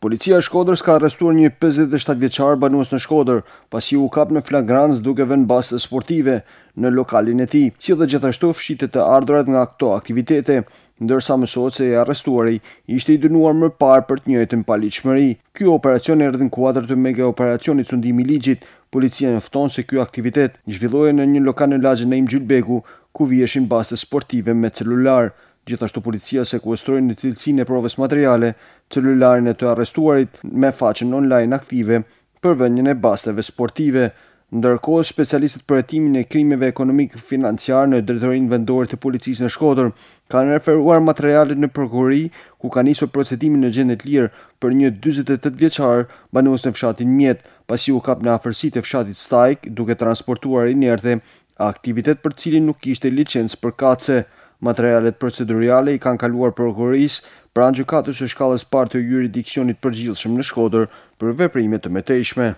Policia e Shkodrës ka arrestuar një 57 vjeçar banues në Shkodër, pasi u kap në flagrancë duke vënë bastë sportive në lokalin e tij. Si dhe gjithashtu fshitë të ardhurat nga ato aktivitete, ndërsa mësohet se i arrestuari ishte i dënuar më parë për të njëjtën paligjshmëri. Ky operacion erdhi në kuadër të mega operacionit sundim i ligjit. Policia njofton se ky aktivitet zhvillohej në një lokal në lagjen e Imgjylbeku, ku vjeshin bastë sportive me celular. Gjithashtu policia sekuestrojnë në cilësin e provës materiale, celularin e të arrestuarit me faqen online aktive për vëndjën e basteve sportive. Ndërkohë, specialistët për hetimin e krimeve ekonomik financiar në drejtorinë vendore të policisë në Shkodër kanë referuar materialet në prokurori ku ka nisur procedimin në gjendje lirë për një 48 vjeçar banues në fshatin Mjet, pasi u kap në afërsitë të fshatit Stajk duke transportuar inerte, aktivitet për cilin nuk kishte licencë për kace. Materialet proceduriale i kanë kaluar prokuris pra në gjukatës e shkallës partë e juridikcionit përgjilëshëm në shkoder për veprimet të meteshme.